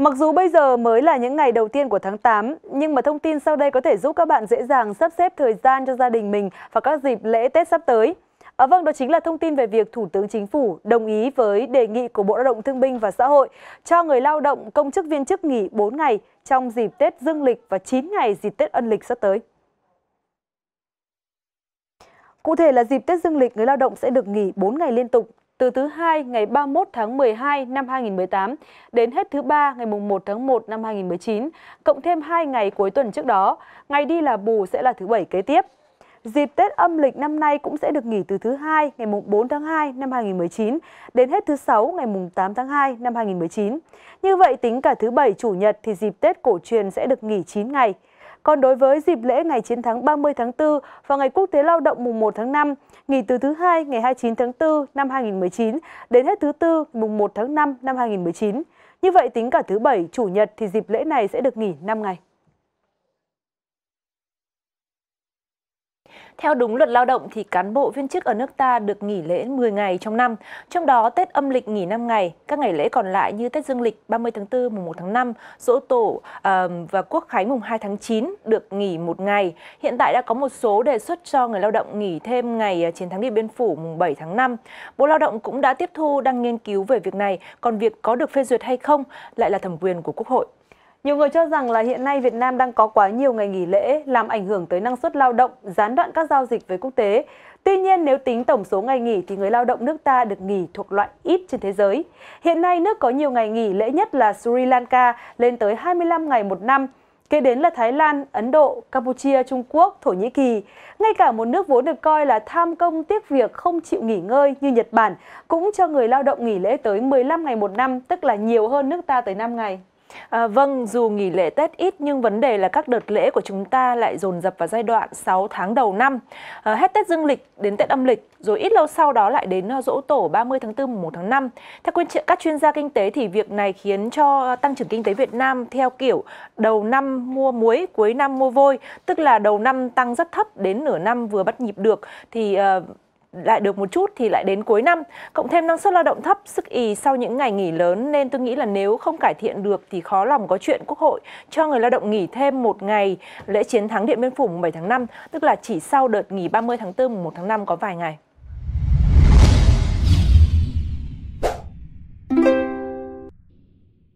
Mặc dù bây giờ mới là những ngày đầu tiên của tháng 8, nhưng mà thông tin sau đây có thể giúp các bạn dễ dàng sắp xếp thời gian cho gia đình mình và các dịp lễ Tết sắp tới. À, vâng, đó chính là thông tin về việc Thủ tướng Chính phủ đồng ý với đề nghị của Bộ Lao động Thương binh và Xã hội cho người lao động công chức viên chức nghỉ 4 ngày trong dịp Tết Dương lịch và 9 ngày dịp Tết âm lịch sắp tới. Cụ thể là dịp Tết Dương lịch, người lao động sẽ được nghỉ 4 ngày liên tục từ thứ hai ngày 31 tháng 12 năm 2018 đến hết thứ ba ngày 1 tháng 1 năm 2019, cộng thêm 2 ngày cuối tuần trước đó, ngày đi là bù sẽ là thứ bảy kế tiếp. Dịp Tết âm lịch năm nay cũng sẽ được nghỉ từ thứ hai ngày 4 tháng 2 năm 2019 đến hết thứ sáu ngày 8 tháng 2 năm 2019. Như vậy tính cả thứ bảy chủ nhật thì dịp Tết cổ truyền sẽ được nghỉ 9 ngày. Còn đối với dịp lễ ngày 9 tháng 30 tháng 4 và ngày Quốc tế Lao động mùng 1 tháng 5, nghỉ từ thứ hai ngày 29 tháng 4 năm 2019 đến hết thứ tư mùng 1 tháng 5 năm 2019. Như vậy tính cả thứ bảy, chủ nhật thì dịp lễ này sẽ được nghỉ 5 ngày. Theo đúng luật lao động thì cán bộ viên chức ở nước ta được nghỉ lễ 10 ngày trong năm, trong đó Tết âm lịch nghỉ 5 ngày, các ngày lễ còn lại như Tết dương lịch 30 tháng 4 mùng 1 tháng 5, Dỗ Tổ à, và Quốc khánh mùng 2 tháng 9 được nghỉ một ngày. Hiện tại đã có một số đề xuất cho người lao động nghỉ thêm ngày ờ, chiến thắng Điện Biên Phủ mùng 7 tháng 5. Bộ Lao động cũng đã tiếp thu đang nghiên cứu về việc này, còn việc có được phê duyệt hay không lại là thẩm quyền của Quốc hội. Nhiều người cho rằng là hiện nay Việt Nam đang có quá nhiều ngày nghỉ lễ làm ảnh hưởng tới năng suất lao động, gián đoạn các giao dịch với quốc tế. Tuy nhiên, nếu tính tổng số ngày nghỉ thì người lao động nước ta được nghỉ thuộc loại ít trên thế giới. Hiện nay, nước có nhiều ngày nghỉ lễ nhất là Sri Lanka lên tới 25 ngày một năm, kế đến là Thái Lan, Ấn Độ, Campuchia, Trung Quốc, Thổ Nhĩ Kỳ. Ngay cả một nước vốn được coi là tham công tiếc việc không chịu nghỉ ngơi như Nhật Bản cũng cho người lao động nghỉ lễ tới 15 ngày một năm, tức là nhiều hơn nước ta tới 5 ngày. À, vâng, dù nghỉ lễ Tết ít nhưng vấn đề là các đợt lễ của chúng ta lại dồn dập vào giai đoạn 6 tháng đầu năm. À, hết Tết dương lịch đến Tết âm lịch, rồi ít lâu sau đó lại đến à, dỗ tổ 30 tháng 4 1 tháng 5. Theo các chuyên gia kinh tế thì việc này khiến cho à, tăng trưởng kinh tế Việt Nam theo kiểu đầu năm mua muối, cuối năm mua vôi, tức là đầu năm tăng rất thấp đến nửa năm vừa bắt nhịp được thì uh, lại được một chút thì lại đến cuối năm. Cộng thêm năng suất lao động thấp, sức ì sau những ngày nghỉ lớn nên tôi nghĩ là nếu không cải thiện được thì khó lòng có chuyện Quốc hội cho người lao động nghỉ thêm một ngày lễ chiến thắng Điện Biên Phủ 7 tháng 5, tức là chỉ sau đợt nghỉ 30 tháng 4 1 tháng 5 có vài ngày.